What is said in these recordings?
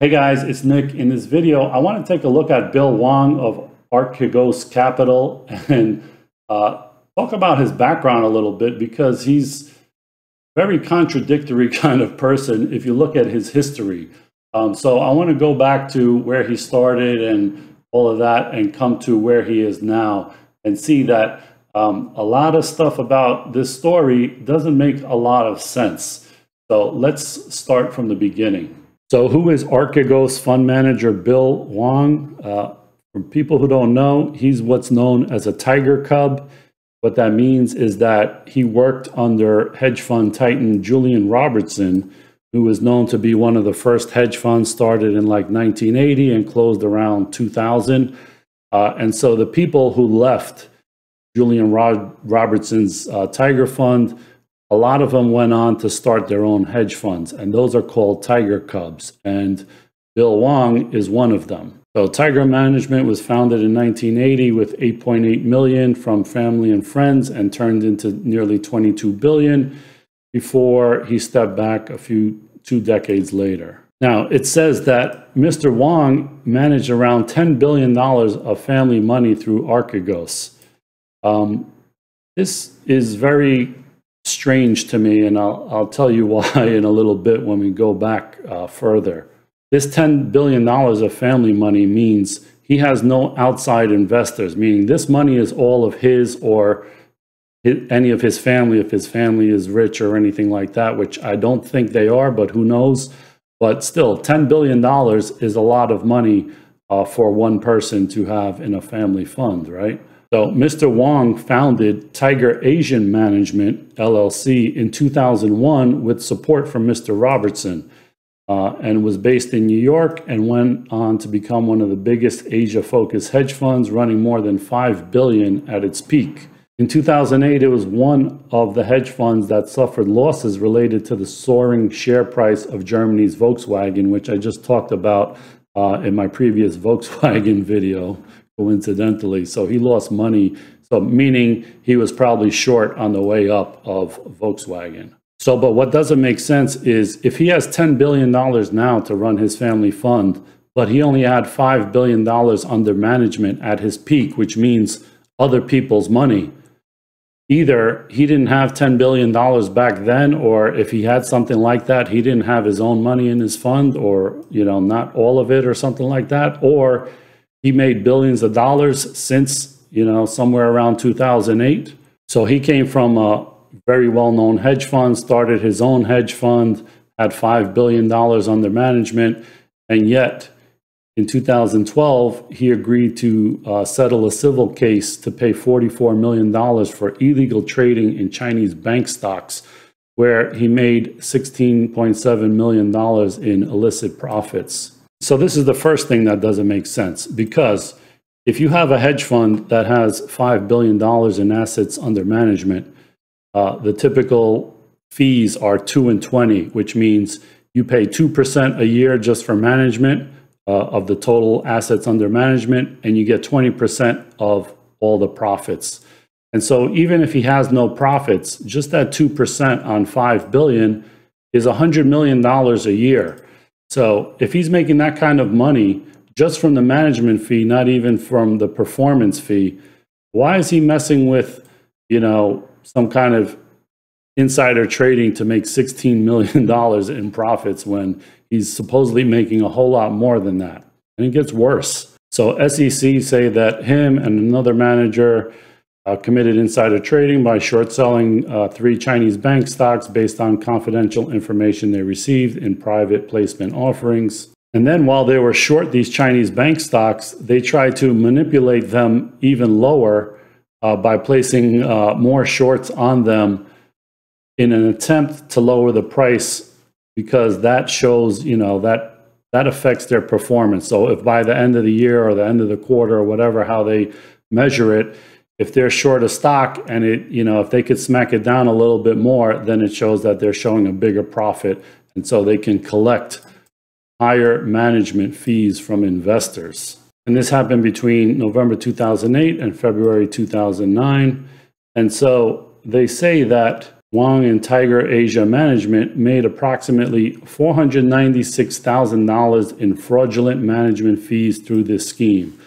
Hey guys, it's Nick. In this video, I want to take a look at Bill Wong of Archegos Capital and uh, talk about his background a little bit because he's very contradictory kind of person if you look at his history. Um, so I want to go back to where he started and all of that and come to where he is now and see that um, a lot of stuff about this story doesn't make a lot of sense. So let's start from the beginning. So who is Archegos fund manager Bill Wong? Uh, for people who don't know, he's what's known as a tiger cub. What that means is that he worked under hedge fund titan Julian Robertson, who was known to be one of the first hedge funds started in like 1980 and closed around 2000. Uh, and so the people who left Julian Rod Robertson's uh, Tiger Fund a lot of them went on to start their own hedge funds, and those are called Tiger Cubs. And Bill Wong is one of them. So Tiger Management was founded in 1980 with 8.8 million from family and friends and turned into nearly 22 billion before he stepped back a few two decades later. Now, it says that Mr. Wong managed around $10 billion of family money through Archegos. Um, this is very strange to me, and I'll, I'll tell you why in a little bit when we go back uh, further. This $10 billion of family money means he has no outside investors, meaning this money is all of his or his, any of his family, if his family is rich or anything like that, which I don't think they are, but who knows. But still, $10 billion is a lot of money uh, for one person to have in a family fund, right? So Mr. Wong founded Tiger Asian Management LLC in 2001 with support from Mr. Robertson uh, and was based in New York and went on to become one of the biggest Asia-focused hedge funds running more than 5 billion at its peak. In 2008, it was one of the hedge funds that suffered losses related to the soaring share price of Germany's Volkswagen, which I just talked about uh, in my previous Volkswagen video coincidentally. So he lost money. So meaning he was probably short on the way up of Volkswagen. So, but what doesn't make sense is if he has $10 billion now to run his family fund, but he only had $5 billion under management at his peak, which means other people's money. Either he didn't have $10 billion back then, or if he had something like that, he didn't have his own money in his fund, or, you know, not all of it or something like that, or he made billions of dollars since, you know, somewhere around 2008. So he came from a very well known hedge fund, started his own hedge fund, had $5 billion under management. And yet, in 2012, he agreed to uh, settle a civil case to pay $44 million for illegal trading in Chinese bank stocks, where he made $16.7 million in illicit profits. So this is the first thing that doesn't make sense because if you have a hedge fund that has $5 billion in assets under management, uh, the typical fees are 2 and 20, which means you pay 2% a year just for management uh, of the total assets under management, and you get 20% of all the profits. And so even if he has no profits, just that 2% on 5 billion is $100 million a year. So if he's making that kind of money just from the management fee, not even from the performance fee, why is he messing with, you know, some kind of insider trading to make $16 million in profits when he's supposedly making a whole lot more than that? And it gets worse. So SEC say that him and another manager uh, committed insider trading by short selling uh, three Chinese bank stocks based on confidential information they received in private placement offerings. And then while they were short these Chinese bank stocks, they tried to manipulate them even lower uh, by placing uh, more shorts on them in an attempt to lower the price because that shows, you know, that that affects their performance. So if by the end of the year or the end of the quarter or whatever how they measure it, if they're short of stock and it, you know, if they could smack it down a little bit more, then it shows that they're showing a bigger profit. And so they can collect higher management fees from investors. And this happened between November 2008 and February 2009. And so they say that Wang and Tiger Asia Management made approximately $496,000 in fraudulent management fees through this scheme.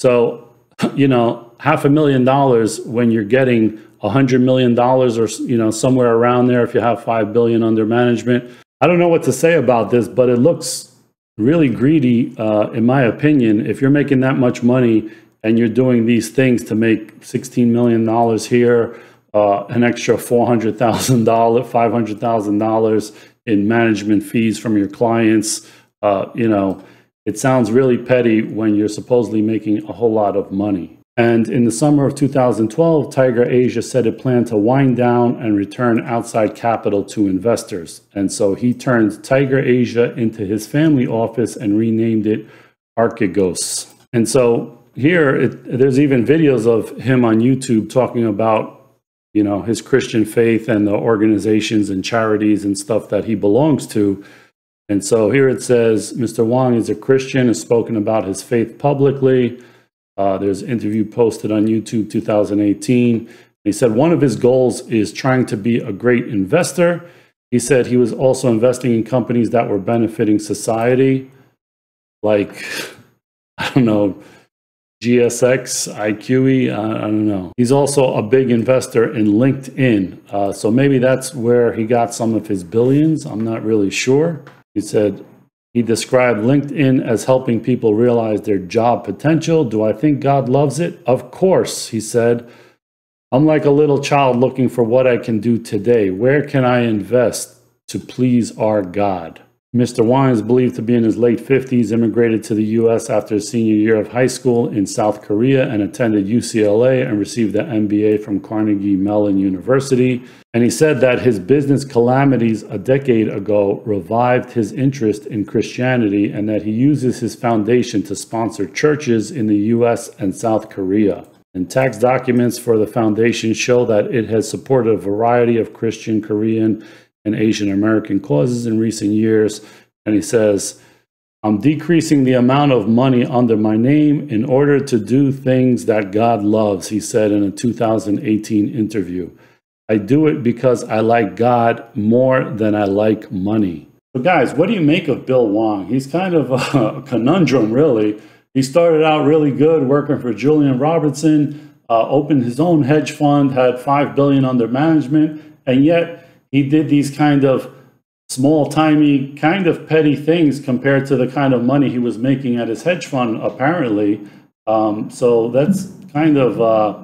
So, you know, half a million dollars when you're getting $100 million or you know somewhere around there if you have 5 billion under management i don't know what to say about this but it looks really greedy uh, in my opinion if you're making that much money and you're doing these things to make $16 million here uh, an extra $400000 $500000 in management fees from your clients uh, you know it sounds really petty when you're supposedly making a whole lot of money and in the summer of 2012, Tiger Asia said it planned to wind down and return outside capital to investors. And so he turned Tiger Asia into his family office and renamed it Archegos. And so here, it, there's even videos of him on YouTube talking about you know his christian faith and the organizations and charities and stuff that he belongs to and so here it says mr wang is a christian has spoken about his faith publicly uh, there's an interview posted on YouTube 2018. He said one of his goals is trying to be a great investor. He said he was also investing in companies that were benefiting society, like, I don't know, GSX, IQE, I, I don't know. He's also a big investor in LinkedIn. Uh, so maybe that's where he got some of his billions. I'm not really sure. He said, he described LinkedIn as helping people realize their job potential. Do I think God loves it? Of course, he said. I'm like a little child looking for what I can do today. Where can I invest to please our God? Mr. is believed to be in his late 50s, immigrated to the U.S. after his senior year of high school in South Korea and attended UCLA and received an MBA from Carnegie Mellon University. And he said that his business calamities a decade ago revived his interest in Christianity and that he uses his foundation to sponsor churches in the U.S. and South Korea. And tax documents for the foundation show that it has supported a variety of Christian, Korean, and Asian American causes in recent years. And he says, I'm decreasing the amount of money under my name in order to do things that God loves, he said in a 2018 interview. I do it because I like God more than I like money. So, guys, what do you make of Bill Wong? He's kind of a conundrum, really. He started out really good working for Julian Robertson, uh, opened his own hedge fund, had five billion under management, and yet he did these kind of small timey kind of petty things compared to the kind of money he was making at his hedge fund apparently um, so that's kind of uh,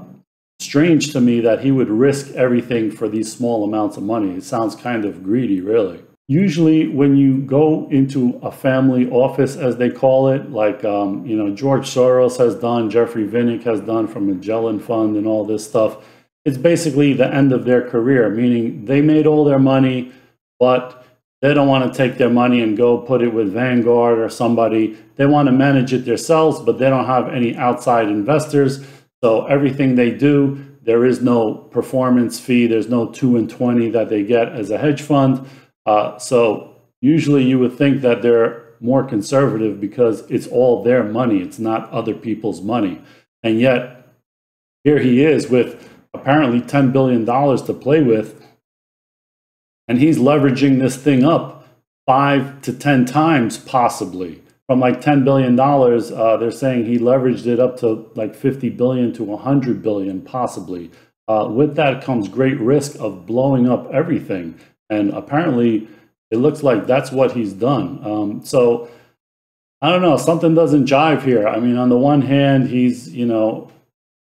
strange to me that he would risk everything for these small amounts of money it sounds kind of greedy really usually when you go into a family office as they call it like um, you know george soros has done jeffrey vinnick has done from magellan fund and all this stuff it's basically the end of their career, meaning they made all their money, but they don't want to take their money and go put it with Vanguard or somebody. They want to manage it themselves, but they don't have any outside investors. So everything they do, there is no performance fee. There's no 2 and 20 that they get as a hedge fund. Uh, so usually you would think that they're more conservative because it's all their money. It's not other people's money. And yet here he is with apparently $10 billion to play with. And he's leveraging this thing up five to 10 times, possibly. From like $10 billion, uh, they're saying he leveraged it up to like 50 billion to 100 billion, possibly. Uh, with that comes great risk of blowing up everything. And apparently, it looks like that's what he's done. Um, so I don't know, something doesn't jive here. I mean, on the one hand, he's, you know,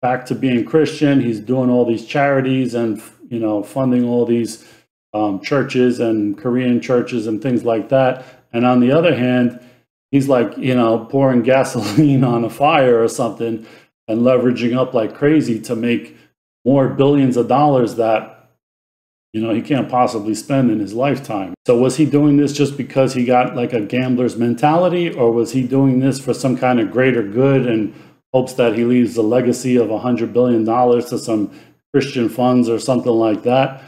back to being Christian. He's doing all these charities and you know funding all these um, churches and Korean churches and things like that. And on the other hand, he's like you know pouring gasoline on a fire or something and leveraging up like crazy to make more billions of dollars that you know he can't possibly spend in his lifetime so was he doing this just because he got like a gambler's mentality or was he doing this for some kind of greater good and hopes that he leaves a legacy of $100 billion to some Christian funds or something like that.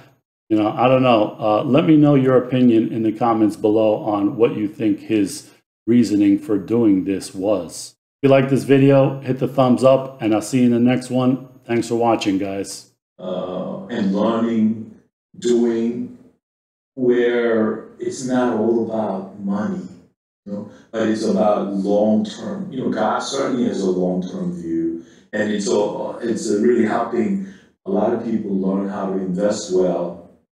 You know, I don't know. Uh, let me know your opinion in the comments below on what you think his reasoning for doing this was. If you like this video, hit the thumbs up, and I'll see you in the next one. Thanks for watching, guys. Uh, and learning, doing, where it's not all about money know, but it's about long term. You know, God certainly has a long term view, and it's a, it's a really helping a lot of people learn how to invest well